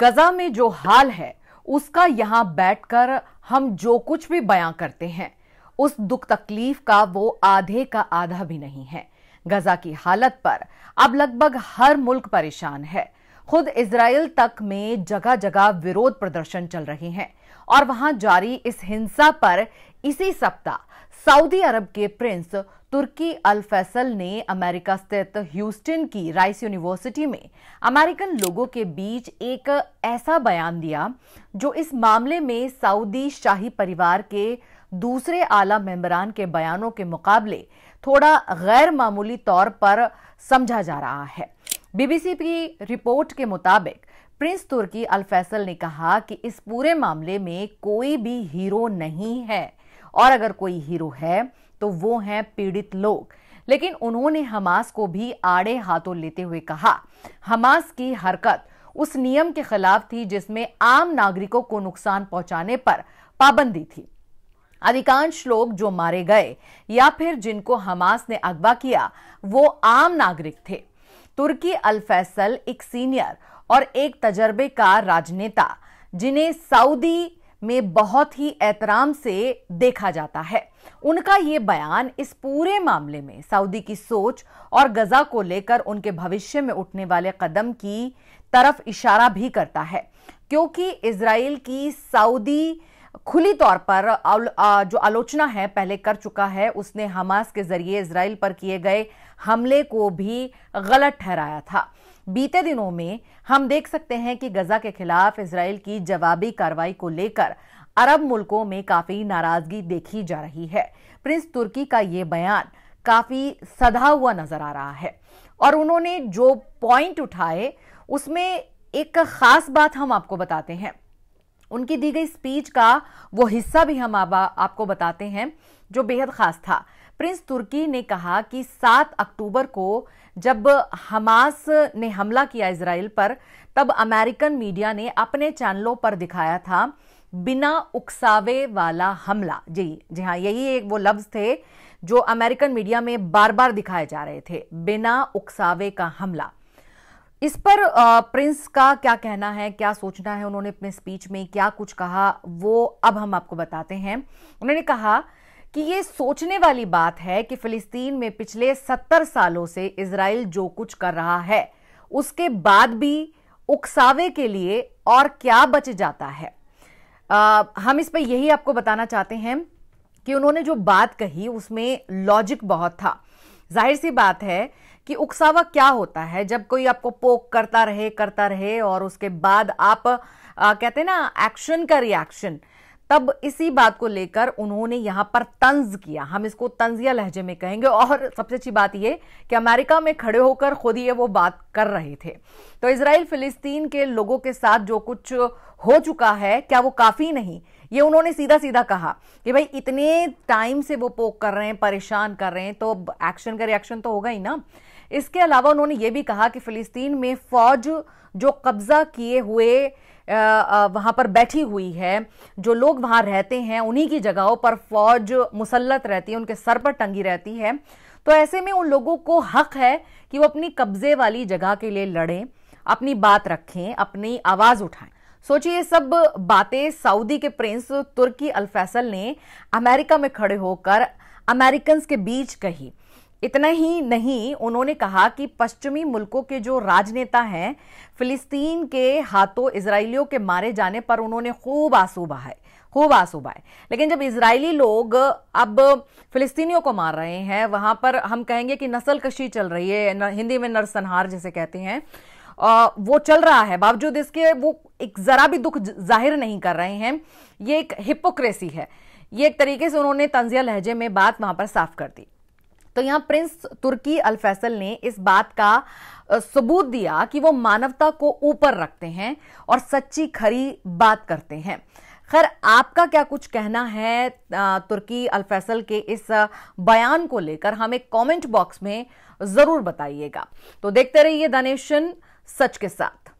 गजा में जो हाल है उसका यहाँ बैठकर हम जो कुछ भी बयां करते हैं उस दुख तकलीफ का वो आधे का आधा भी नहीं है गजा की हालत पर अब लगभग हर मुल्क परेशान है खुद इसराइल तक में जगह जगह विरोध प्रदर्शन चल रहे हैं और वहां जारी इस हिंसा पर इसी सप्ताह सऊदी अरब के प्रिंस तुर्की अल फैसल ने अमेरिका स्थित ह्यूस्टन की राइस यूनिवर्सिटी में अमेरिकन लोगों के बीच एक ऐसा बयान दिया जो इस मामले में सऊदी शाही परिवार के दूसरे आला मेम्बरान के बयानों के मुकाबले थोड़ा गैर मामूली तौर पर समझा जा रहा है बीबीसी की रिपोर्ट के मुताबिक प्रिंस तुर्की अल फैसल ने कहा कि इस पूरे मामले में कोई भी हीरो नहीं है और अगर कोई हीरो है तो वो हैं पीड़ित लोग लेकिन उन्होंने हमास को भी आड़े हाथों लेते हुए कहा हमास की हरकत उस नियम के खिलाफ थी जिसमें आम नागरिकों को नुकसान पहुंचाने पर पाबंदी थी अधिकांश लोग जो मारे गए या फिर जिनको हमास ने अगवा किया वो आम नागरिक थे तुर्की अल फैसल एक सीनियर और एक तजर्बेकार राजनेता जिन्हें सऊदी में बहुत ही एहतराम से देखा जाता है उनका ये बयान इस पूरे मामले में सऊदी की सोच और गजा को लेकर उनके भविष्य में उठने वाले कदम की तरफ इशारा भी करता है क्योंकि इसराइल की सऊदी खुली तौर पर जो आलोचना है पहले कर चुका है उसने हमास के जरिए इसराइल पर किए गए हमले को भी गलत ठहराया था बीते दिनों में हम देख सकते हैं कि गजा के खिलाफ इसराइल की जवाबी कार्रवाई को लेकर अरब मुल्कों में काफी नाराजगी देखी जा रही है प्रिंस तुर्की का ये बयान काफी सधा हुआ नजर आ रहा है और उन्होंने जो पॉइंट उठाए उसमें एक खास बात हम आपको बताते हैं उनकी दी गई स्पीच का वो हिस्सा भी हम आप, आपको बताते हैं जो बेहद खास था प्रिंस तुर्की ने कहा कि 7 अक्टूबर को जब हमास ने हमला किया इसराइल पर तब अमेरिकन मीडिया ने अपने चैनलों पर दिखाया था बिना उकसावे वाला हमला जी जी हाँ यही एक वो लफ्ज़ थे जो अमेरिकन मीडिया में बार बार दिखाए जा रहे थे बिना उकसावे का हमला इस पर प्रिंस का क्या कहना है क्या सोचना है उन्होंने अपने स्पीच में क्या कुछ कहा वो अब हम आपको बताते हैं उन्होंने कहा कि ये सोचने वाली बात है कि फिलिस्तीन में पिछले सत्तर सालों से इसराइल जो कुछ कर रहा है उसके बाद भी उकसावे के लिए और क्या बच जाता है आ, हम इस पर यही आपको बताना चाहते हैं कि उन्होंने जो बात कही उसमें लॉजिक बहुत था जाहिर सी बात है कि उकसावा क्या होता है जब कोई आपको पोक करता रहे करता रहे और उसके बाद आप आ, कहते हैं ना एक्शन का रिएक्शन तब इसी बात को लेकर उन्होंने यहां पर तंज किया हम इसको तंजिया लहजे में कहेंगे और सबसे अच्छी बात यह कि अमेरिका में खड़े होकर खुद ही ये वो बात कर रहे थे तो इसराइल फिलिस्तीन के लोगों के साथ जो कुछ हो चुका है क्या वो काफ़ी नहीं ये उन्होंने सीधा सीधा कहा कि भाई इतने टाइम से वो पोक कर रहे हैं परेशान कर रहे हैं तो एक्शन का रिएक्शन तो होगा ही ना इसके अलावा उन्होंने ये भी कहा कि फिलिस्तीन में फौज जो कब्जा किए हुए वहाँ पर बैठी हुई है जो लोग वहाँ रहते हैं उन्हीं की जगहों पर फौज मुसलत रहती है उनके सर पर टंगी रहती है तो ऐसे में उन लोगों को हक है कि वो अपनी कब्जे वाली जगह के लिए लड़ें अपनी बात रखें अपनी आवाज़ उठाएं सोचिए ये सब बातें सऊदी के प्रिंस तुर्की अल्फैसल ने अमेरिका में खड़े होकर अमेरिकन के बीच कही इतना ही नहीं उन्होंने कहा कि पश्चिमी मुल्कों के जो राजनेता हैं फिलिस्तीन के हाथों इसराइलियों के मारे जाने पर उन्होंने खूब आंसू बहाए खूब आंसू बहाए लेकिन जब इसराइली लोग अब फिलिस्तीनियों को मार रहे हैं वहां पर हम कहेंगे कि नस्ल कशी चल रही है हिंदी में नरसंहार जिसे कहते हैं वो चल रहा है बावजूद इसके वो एक ज़रा भी दुख जाहिर नहीं कर रहे हैं ये एक हिपोक्रेसी है ये एक तरीके से उन्होंने तंजिया लहजे में बात वहां पर साफ कर दी तो यहां प्रिंस तुर्की अल फैसल ने इस बात का सबूत दिया कि वो मानवता को ऊपर रखते हैं और सच्ची खरी बात करते हैं खैर आपका क्या कुछ कहना है तुर्की अल फैसल के इस बयान को लेकर हमें कमेंट बॉक्स में ज़रूर बताइएगा तो देखते रहिए द नेशन सच के साथ